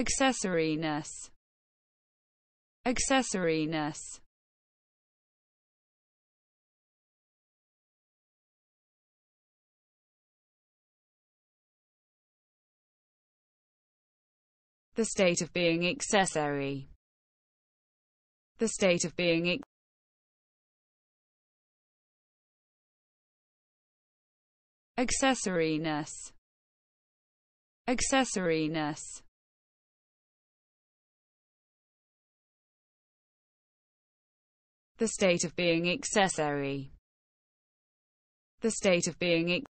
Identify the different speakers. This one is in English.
Speaker 1: accessoriness accessoriness the state of being accessory the state of being accessoriness accessoriness The state of being accessory. The state of being